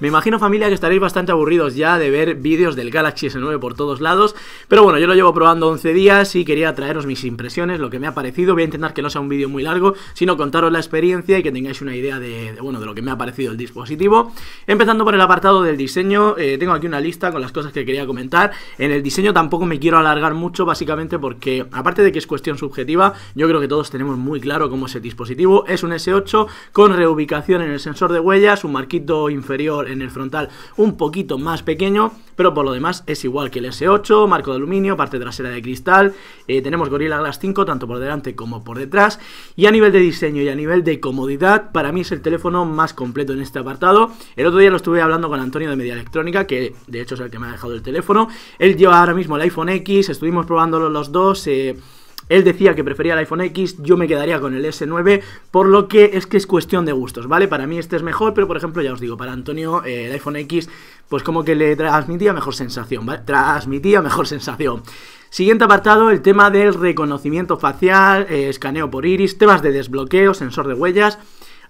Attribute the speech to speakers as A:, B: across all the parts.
A: Me imagino familia que estaréis bastante aburridos ya de ver vídeos del Galaxy S9 por todos lados, pero bueno, yo lo llevo probando 11 días y quería traeros mis impresiones, lo que me ha parecido, voy a intentar que no sea un vídeo muy largo, sino contaros la experiencia y que tengáis una idea de, bueno, de lo que me ha parecido el dispositivo. Empezando por el apartado del diseño, eh, tengo aquí una lista con las cosas que quería comentar. En el diseño tampoco me quiero alargar mucho, básicamente porque, aparte de que es cuestión subjetiva, yo creo que todos tenemos muy claro cómo es el dispositivo. Es un S8 con reubicación en el sensor de huellas, un marquito inferior en el frontal un poquito más pequeño, pero por lo demás es igual que el S8, marco de aluminio, parte trasera de cristal, eh, tenemos Gorilla Glass 5 tanto por delante como por detrás, y a nivel de diseño y a nivel de comodidad, para mí es el teléfono más completo en este apartado. El otro día lo estuve hablando con Antonio de Media Electrónica, que de hecho es el que me ha dejado el teléfono, él lleva ahora mismo el iPhone X, estuvimos probándolo los dos, eh, él decía que prefería el iPhone X, yo me quedaría con el S9, por lo que es que es cuestión de gustos, ¿vale? Para mí este es mejor, pero por ejemplo, ya os digo, para Antonio eh, el iPhone X, pues como que le transmitía mejor sensación, ¿vale? Transmitía mejor sensación. Siguiente apartado, el tema del reconocimiento facial, eh, escaneo por iris, temas de desbloqueo, sensor de huellas.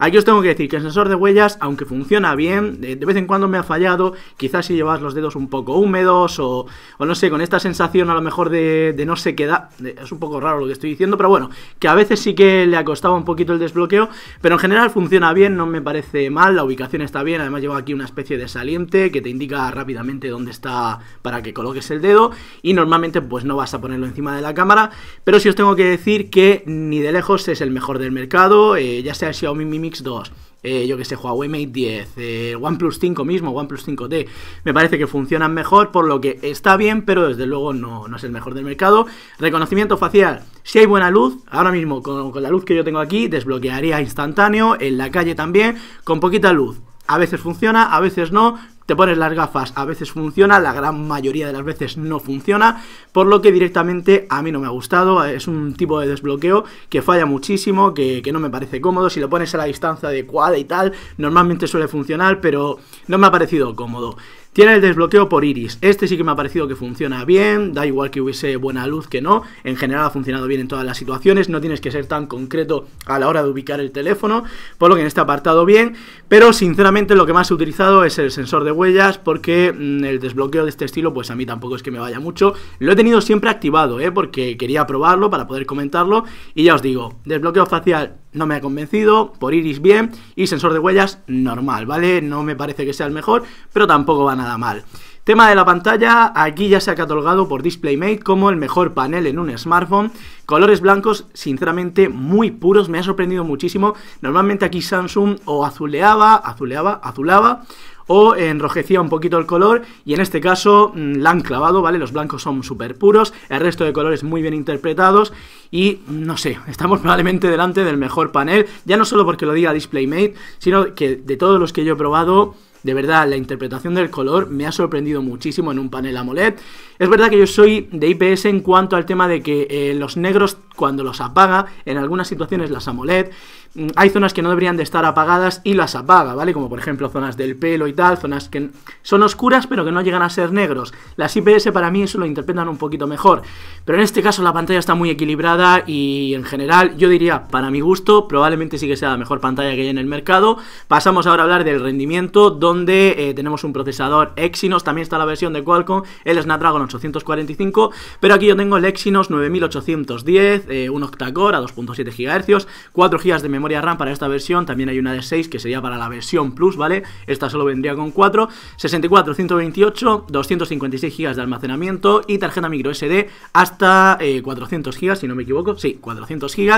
A: Aquí os tengo que decir que el sensor de huellas, aunque funciona bien, de vez en cuando me ha fallado, quizás si llevas los dedos un poco húmedos o, o no sé, con esta sensación a lo mejor de, no se queda es un poco raro lo que estoy diciendo, pero bueno, que a veces sí que le ha costado un poquito el desbloqueo, pero en general funciona bien, no me parece mal, la ubicación está bien, además lleva aquí una especie de saliente que te indica rápidamente dónde está para que coloques el dedo y normalmente pues no vas a ponerlo encima de la cámara, pero sí os tengo que decir que ni de lejos es el mejor del mercado, eh, ya sea el Xiaomi Mi 2, eh, yo que sé, Huawei Mate 10, eh, OnePlus 5 mismo, OnePlus 5T, me parece que funcionan mejor, por lo que está bien, pero desde luego no, es el mejor del mercado. Reconocimiento facial, si hay buena luz, ahora mismo con la luz que yo tengo aquí, desbloquearía instantáneo, en la calle también, con poquita luz a veces funciona, a veces no, te pones las gafas, a veces funciona, la gran mayoría de las veces no funciona, por lo que directamente a mí no me ha gustado, es un tipo de desbloqueo que falla muchísimo, que, no me parece cómodo, si lo pones a la distancia adecuada y tal, normalmente suele funcionar, pero no me ha parecido cómodo. Tiene el desbloqueo por iris. Este sí que me ha parecido que funciona bien, da igual que hubiese buena luz que no. En general ha funcionado bien en todas las situaciones, no tienes que ser tan concreto a la hora de ubicar el teléfono, por lo que en este apartado bien. Pero sinceramente lo que más he utilizado es el sensor de huellas porque mm, el desbloqueo de este estilo pues a mí tampoco es que me vaya mucho. Lo he tenido siempre activado, ¿eh? porque quería probarlo para poder comentarlo. Y ya os digo, desbloqueo facial no me ha convencido, por iris bien y sensor de huellas normal, ¿vale? No me parece que sea el mejor, pero tampoco van nada mal. Tema de la pantalla, aquí ya se ha catalogado por DisplayMate como el mejor panel en un smartphone. Colores blancos, sinceramente, muy puros, me ha sorprendido muchísimo. Normalmente aquí Samsung o azuleaba, azuleaba, azulaba, o enrojecía un poquito el color y en este caso mm, la han clavado, ¿vale? Los blancos son súper puros, el resto de colores muy bien interpretados y mm, no sé, estamos probablemente delante del mejor panel, ya no solo porque lo diga DisplayMate, sino que de todos los que yo he probado de verdad, la interpretación del color me ha sorprendido muchísimo en un panel AMOLED. Es verdad que yo soy de IPS en cuanto al tema de que eh, los negros cuando los apaga, en algunas situaciones las AMOLED, hay zonas que no deberían de estar apagadas y las apaga, ¿vale? Como por ejemplo zonas del pelo y tal, zonas que son oscuras pero que no llegan a ser negros. Las IPS para mí eso lo interpretan un poquito mejor, pero en este caso la pantalla está muy equilibrada y en general yo diría, para mi gusto, probablemente sí que sea la mejor pantalla que hay en el mercado. Pasamos ahora a hablar del rendimiento, donde eh, tenemos un procesador Exynos, también está la versión de Qualcomm, el Snapdragon 845, pero aquí yo tengo el Exynos 9810, eh, un octa-core a 2.7 GHz, 4 GB de memoria memoria RAM para esta versión, también hay una de 6 que sería para la versión Plus, ¿vale? Esta solo vendría con 4, 64, 128, 256 GB de almacenamiento y tarjeta micro SD hasta 400 eh, GB, si no me equivoco, sí, 400 GB.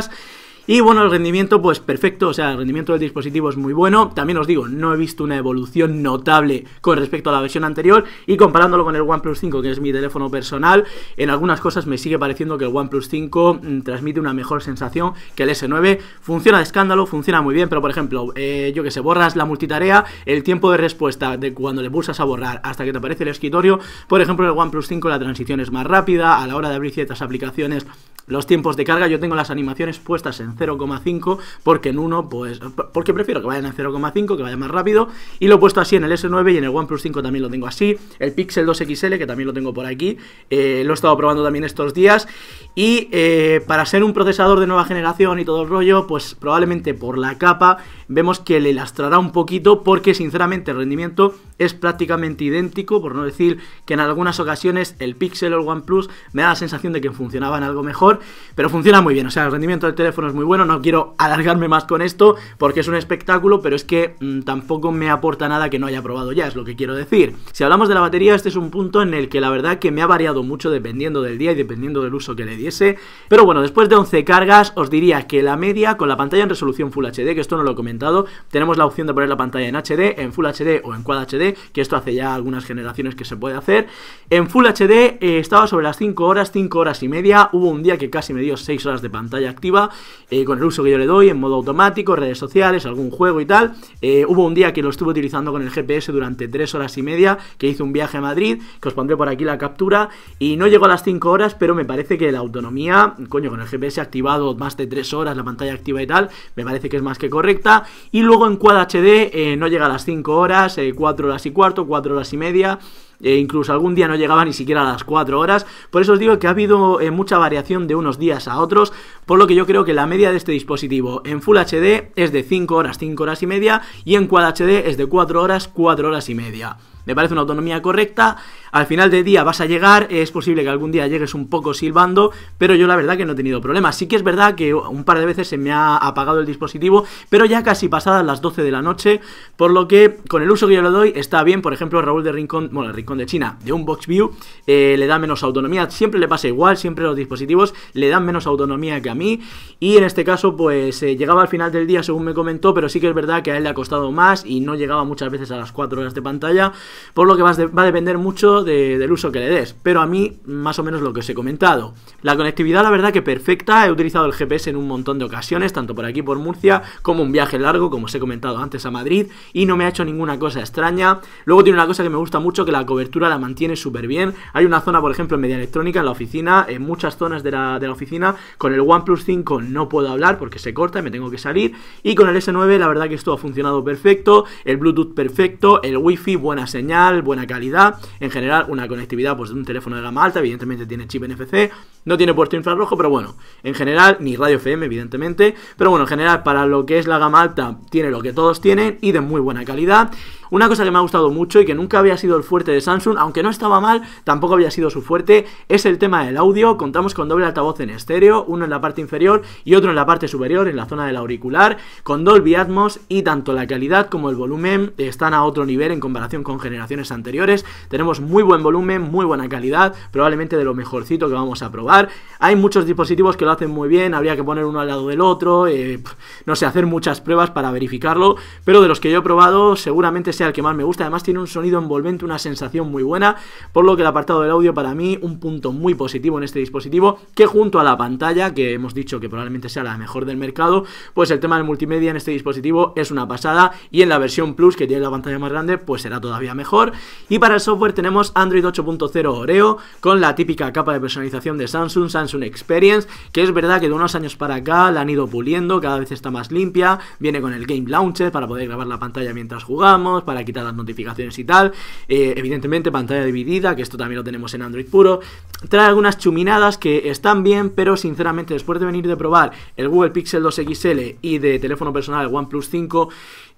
A: Y bueno, el rendimiento pues perfecto, o sea, el rendimiento del dispositivo es muy bueno. También os digo, no he visto una evolución notable con respecto a la versión anterior y comparándolo con el OnePlus 5, que es mi teléfono personal, en algunas cosas me sigue pareciendo que el OnePlus 5 mm, transmite una mejor sensación que el S9. Funciona de escándalo, funciona muy bien, pero por ejemplo, eh, yo que sé, borras la multitarea, el tiempo de respuesta de cuando le pulsas a borrar hasta que te aparece el escritorio, por ejemplo, en el OnePlus 5 la transición es más rápida, a la hora de abrir ciertas aplicaciones los tiempos de carga yo tengo las animaciones puestas en 0,5 porque en uno pues porque prefiero que vayan en 0,5 que vaya más rápido y lo he puesto así en el S9 y en el OnePlus 5 también lo tengo así el Pixel 2 XL que también lo tengo por aquí eh, lo he estado probando también estos días y eh, para ser un procesador de nueva generación y todo el rollo pues probablemente por la capa vemos que le lastrará un poquito porque sinceramente el rendimiento es prácticamente idéntico por no decir que en algunas ocasiones el Pixel o el OnePlus me da la sensación de que funcionaban algo mejor pero funciona muy bien, o sea, el rendimiento del teléfono es muy bueno, no quiero alargarme más con esto porque es un espectáculo, pero es que mm, tampoco me aporta nada que no haya probado ya, es lo que quiero decir. Si hablamos de la batería, este es un punto en el que la verdad que me ha variado mucho dependiendo del día y dependiendo del uso que le diese, pero bueno, después de 11 cargas os diría que la media con la pantalla en resolución Full HD, que esto no lo he comentado, tenemos la opción de poner la pantalla en HD, en Full HD o en Quad HD, que esto hace ya algunas generaciones que se puede hacer. En Full HD eh, estaba sobre las 5 horas, 5 horas y media, hubo un día que que casi me dio 6 horas de pantalla activa eh, con el uso que yo le doy en modo automático, redes sociales, algún juego y tal. Eh, hubo un día que lo estuve utilizando con el GPS durante 3 horas y media, que hice un viaje a Madrid, que os pondré por aquí la captura, y no llegó a las 5 horas, pero me parece que la autonomía, coño, con el GPS activado más de 3 horas, la pantalla activa y tal, me parece que es más que correcta. Y luego en Quad HD eh, no llega a las 5 horas, 4 horas y cuarto, 4 horas y media. E incluso algún día no llegaba ni siquiera a las 4 horas. Por eso os digo que ha habido eh, mucha variación de unos días a otros, por lo que yo creo que la media de este dispositivo en Full HD es de 5 horas, 5 horas y media, y en Quad HD es de 4 horas, 4 horas y media. Me parece una autonomía correcta. Al final del día vas a llegar, es posible que algún día llegues un poco silbando, pero yo la verdad que no he tenido problemas. Sí que es verdad que un par de veces se me ha apagado el dispositivo, pero ya casi pasadas las 12 de la noche, por lo que con el uso que yo le doy está bien. Por ejemplo, Raúl de Rincón, bueno, el Rincón de China, de un View, eh, le da menos autonomía. Siempre le pasa igual, siempre los dispositivos le dan menos autonomía que a mí. Y en este caso, pues eh, llegaba al final del día, según me comentó, pero sí que es verdad que a él le ha costado más y no llegaba muchas veces a las 4 horas de pantalla. Por lo que va a depender mucho del uso que le des. Pero a mí, más o menos lo que os he comentado. La conectividad, la verdad que perfecta. He utilizado el GPS en un montón de ocasiones, tanto por aquí, por Murcia, como un viaje largo, como os he comentado antes, a Madrid. Y no me ha hecho ninguna cosa extraña. Luego tiene una cosa que me gusta mucho, que la cobertura la mantiene súper bien. Hay una zona, por ejemplo, en media electrónica, en la oficina, en muchas zonas de la, de la oficina. Con el OnePlus 5 no puedo hablar porque se corta y me tengo que salir. Y con el S9, la verdad que esto ha funcionado perfecto. El Bluetooth perfecto. El Wi-Fi, buena señal buena calidad, en general una conectividad pues, de un teléfono de gama alta, evidentemente tiene chip NFC, no tiene puerto infrarrojo, pero bueno, en general, ni radio FM, evidentemente, pero bueno, en general para lo que es la gama alta tiene lo que todos tienen y de muy buena calidad. Una cosa que me ha gustado mucho y que nunca había sido el fuerte de Samsung, aunque no estaba mal, tampoco había sido su fuerte, es el tema del audio. Contamos con doble altavoz en estéreo, uno en la parte inferior y otro en la parte superior, en la zona del auricular, con Dolby Atmos y tanto la calidad como el volumen están a otro nivel en comparación con generaciones anteriores. Tenemos muy buen volumen, muy buena calidad, probablemente de lo mejorcito que vamos a probar. Hay muchos dispositivos que lo hacen muy bien, habría que poner uno al lado del otro, eh, no sé, hacer muchas pruebas para verificarlo, pero de los que yo he probado seguramente al que más me gusta. Además tiene un sonido envolvente, una sensación muy buena, por lo que el apartado del audio para mí un punto muy positivo en este dispositivo, que junto a la pantalla, que hemos dicho que probablemente sea la mejor del mercado, pues el tema del multimedia en este dispositivo es una pasada y en la versión Plus, que tiene la pantalla más grande, pues será todavía mejor. Y para el software tenemos Android 8.0 Oreo, con la típica capa de personalización de Samsung, Samsung Experience, que es verdad que de unos años para acá la han ido puliendo, cada vez está más limpia, viene con el Game Launcher para poder grabar la pantalla mientras jugamos, para quitar las notificaciones y tal. Eh, evidentemente, pantalla dividida, que esto también lo tenemos en Android puro. Trae algunas chuminadas que están bien, pero sinceramente, después de venir de probar el Google Pixel 2 XL y de teléfono personal el OnePlus 5,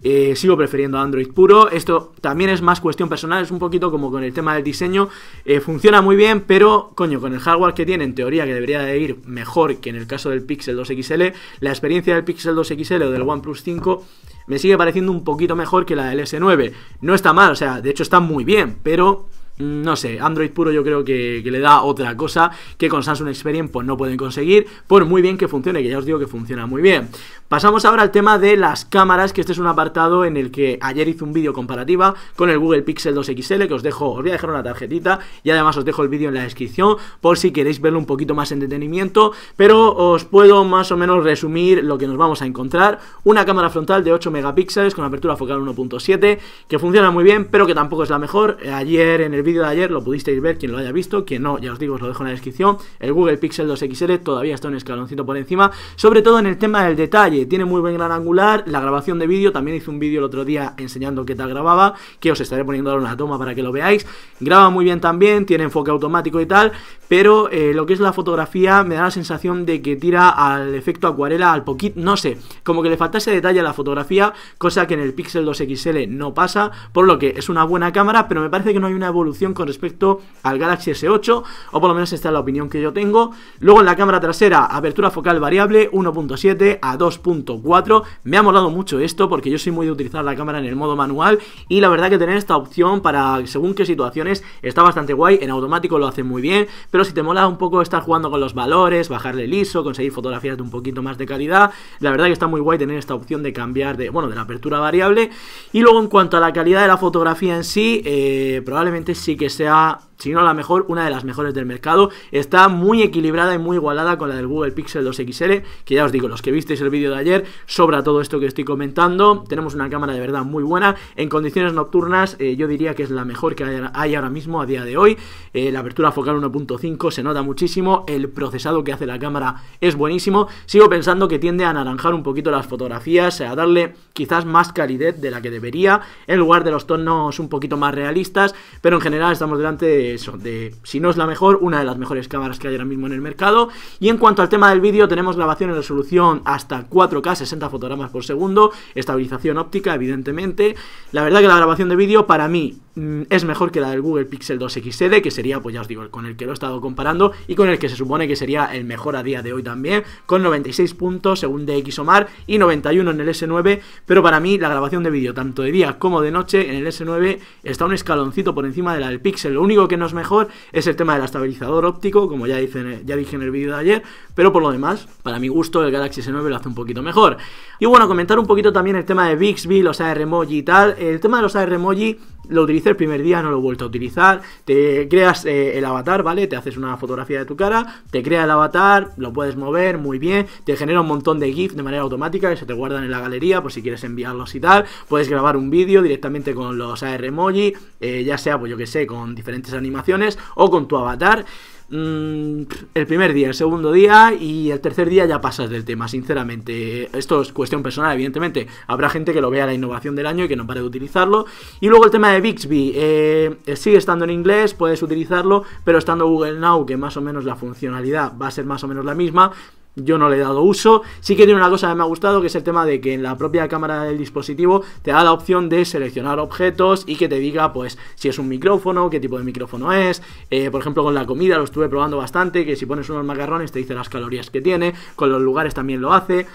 A: eh, sigo prefiriendo Android puro. Esto también es más cuestión personal, es un poquito como con el tema del diseño. Eh, funciona muy bien, pero coño, con el hardware que tiene, en teoría que debería de ir mejor que en el caso del Pixel 2 XL, la experiencia del Pixel 2 XL o del OnePlus 5 me sigue pareciendo un poquito mejor que la del S9. No está mal, o sea, de hecho está muy bien, pero no sé, Android puro yo creo que, le da otra cosa que con Samsung Experience pues no pueden conseguir, por muy bien que funcione, que ya os digo que funciona muy bien. Pasamos ahora al tema de las cámaras, que este es un apartado en el que ayer hice un vídeo comparativa con el Google Pixel 2 XL, que os dejo, os voy a dejar una tarjetita y además os dejo el vídeo en la descripción por si queréis verlo un poquito más en detenimiento, pero os puedo más o menos resumir lo que nos vamos a encontrar. Una cámara frontal de 8 megapíxeles con apertura focal 1.7, que funciona muy bien, pero que tampoco es la mejor. Ayer en el vídeo de ayer lo pudisteis ver, quien lo haya visto, quien no, ya os digo, os lo dejo en la descripción. El Google Pixel 2 XL todavía está un escaloncito por encima, sobre todo en el tema del detalle. Tiene muy buen gran angular, la grabación de vídeo, también hice un vídeo el otro día enseñando qué tal grababa, que os estaré poniendo ahora una toma para que lo veáis. Graba muy bien también, tiene enfoque automático y tal, pero eh, lo que es la fotografía me da la sensación de que tira al efecto acuarela, al poquito, no sé, como que le faltase detalle a la fotografía, cosa que en el Pixel 2 XL no pasa, por lo que es una buena cámara, pero me parece que no hay una evolución con respecto al Galaxy S8, o por lo menos esta es la opinión que yo tengo. Luego en la cámara trasera, apertura focal variable 1.7 a 2.4. Me ha molado mucho esto porque yo soy muy de utilizar la cámara en el modo manual y la verdad que tener esta opción para según qué situaciones está bastante guay. En automático lo hace muy bien, pero si te mola un poco estar jugando con los valores, bajarle el ISO, conseguir fotografías de un poquito más de calidad, la verdad que está muy guay tener esta opción de cambiar de, bueno, de la apertura variable. Y luego en cuanto a la calidad de la fotografía en sí, eh, probablemente probablemente sí que sea si no la mejor, una de las mejores del mercado. Está muy equilibrada y muy igualada con la del Google Pixel 2 XL, que ya os digo, los que visteis el vídeo de ayer, sobra todo esto que estoy comentando. Tenemos una cámara de verdad muy buena. En condiciones nocturnas, eh, yo diría que es la mejor que hay ahora mismo a día de hoy. Eh, la apertura focal 1.5 se nota muchísimo. El procesado que hace la cámara es buenísimo. Sigo pensando que tiende a anaranjar un poquito las fotografías, a darle quizás más calidez de la que debería, en lugar de los tonos un poquito más realistas. Pero en general estamos delante de eso, de si no es la mejor, una de las mejores cámaras que hay ahora mismo en el mercado. Y en cuanto al tema del vídeo, tenemos grabación en resolución hasta 4K, 60 fotogramas por segundo, estabilización óptica, evidentemente. La verdad que la grabación de vídeo para mí Mm, es mejor que la del Google Pixel 2 xd que sería, pues ya os digo, con el que lo he estado comparando y con el que se supone que sería el mejor a día de hoy también, con 96 puntos según DxOMAR y 91 en el S9, pero para mí la grabación de vídeo tanto de día como de noche en el S9 está un escaloncito por encima de la del Pixel, lo único que no es mejor es el tema del estabilizador óptico, como ya, ya dije en el vídeo de ayer, pero por lo demás, para mi gusto, el Galaxy S9 lo hace un poquito mejor. Y bueno, comentar un poquito también el tema de Bixby, los Emoji y tal, el tema de los ARMoji lo utilicé el primer día, no lo he vuelto a utilizar. Te creas eh, el avatar, ¿vale? Te haces una fotografía de tu cara, te crea el avatar, lo puedes mover muy bien, te genera un montón de GIF de manera automática que se te guardan en la galería por si quieres enviarlos y tal. Puedes grabar un vídeo directamente con los AR eh, ya sea, pues yo que sé, con diferentes animaciones o con tu avatar. Mm, el primer día, el segundo día y el tercer día ya pasas del tema, sinceramente. Esto es cuestión personal, evidentemente. Habrá gente que lo vea la innovación del año y que no pare de utilizarlo. Y luego el tema de Bixby, eh, eh, sigue estando en inglés, puedes utilizarlo, pero estando Google Now, que más o menos la funcionalidad va a ser más o menos la misma, yo no le he dado uso. Sí que tiene una cosa que me ha gustado, que es el tema de que en la propia cámara del dispositivo te da la opción de seleccionar objetos y que te diga, pues, si es un micrófono, qué tipo de micrófono es. Eh, por ejemplo, con la comida lo estuve probando bastante, que si pones unos macarrones te dice las calorías que tiene, con los lugares también lo hace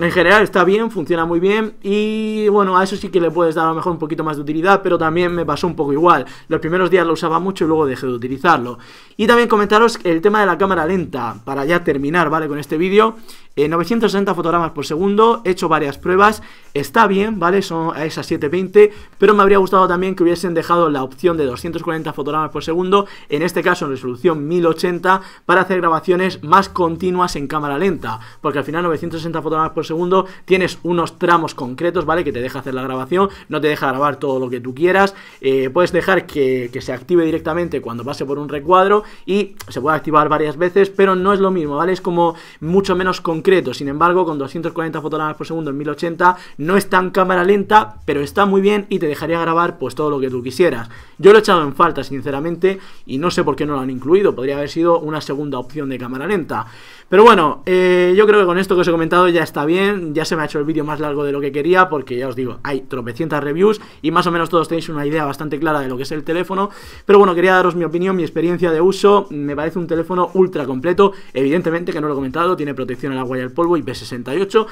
A: en general está bien, funciona muy bien y bueno, a eso sí que le puedes dar a lo mejor un poquito más de utilidad, pero también me pasó un poco igual. Los primeros días lo usaba mucho y luego dejé de utilizarlo. Y también comentaros el tema de la cámara lenta, para ya terminar, ¿vale? Con este vídeo, 960 eh, fotogramas por segundo, he hecho varias pruebas, está bien, ¿vale? Son a esas 720, pero me habría gustado también que hubiesen dejado la opción de 240 fotogramas por segundo, en este caso en resolución 1080, para hacer grabaciones más continuas en cámara lenta, porque al final 960 fotogramas por segundo tienes unos tramos concretos, ¿vale? Que te deja hacer la grabación, no te deja grabar todo lo que tú quieras, eh, puedes dejar que, que se active directamente cuando pase por un recuadro y se puede activar varias veces, pero no es lo mismo, ¿vale? Es como mucho menos concreto sin embargo, con 240 fotogramas por segundo en 1080 no es tan cámara lenta, pero está muy bien y te dejaría grabar pues todo lo que tú quisieras. Yo lo he echado en falta, sinceramente, y no sé por qué no lo han incluido. Podría haber sido una segunda opción de cámara lenta. Pero bueno, eh, yo creo que con esto que os he comentado ya está bien. Ya se me ha hecho el vídeo más largo de lo que quería, porque ya os digo, hay tropecientas reviews y más o menos todos tenéis una idea bastante clara de lo que es el teléfono. Pero bueno, quería daros mi opinión, mi experiencia de uso. Me parece un teléfono ultra completo. Evidentemente que no lo he comentado, tiene protección al agua y el polvo, y b 68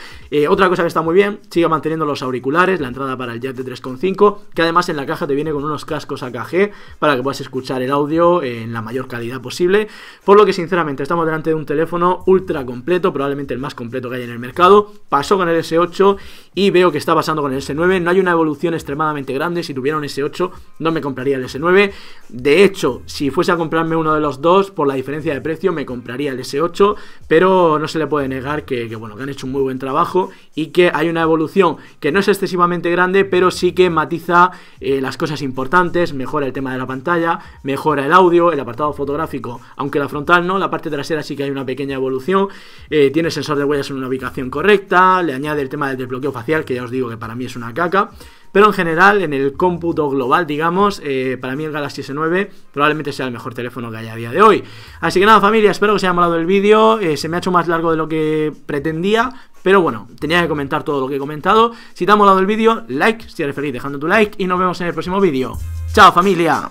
A: otra cosa que está muy bien, sigue manteniendo los auriculares, la entrada para el jack de 3.5, que además en la caja te viene con unos cascos AKG para que puedas escuchar el audio en la mayor calidad posible. Por lo que sinceramente estamos delante de un teléfono ultra completo, probablemente el más completo que hay en el mercado. Pasó con el S8 y veo que está pasando con el S9. No hay una evolución extremadamente grande. Si tuviera un S8 no me compraría el S9. De hecho, si fuese a comprarme uno de los dos, por la diferencia de precio me compraría el S8, pero no se le puede negar que, bueno, que han hecho un muy buen trabajo y que hay una evolución que no es excesivamente grande, pero sí que matiza eh, las cosas importantes, mejora el tema de la pantalla, mejora el audio, el apartado fotográfico, aunque la frontal no, la parte trasera sí que hay una pequeña evolución, eh, tiene sensor de huellas en una ubicación correcta, le añade el tema del desbloqueo facial, que ya os digo que para mí es una caca. Pero en general, en el cómputo global, digamos, eh, para mí el Galaxy S9 probablemente sea el mejor teléfono que haya a día de hoy. Así que nada, familia, espero que os haya molado el vídeo. Eh, se me ha hecho más largo de lo que pretendía, pero bueno, tenía que comentar todo lo que he comentado. Si te ha molado el vídeo, like, si eres feliz dejando tu like y nos vemos en el próximo vídeo. ¡Chao familia!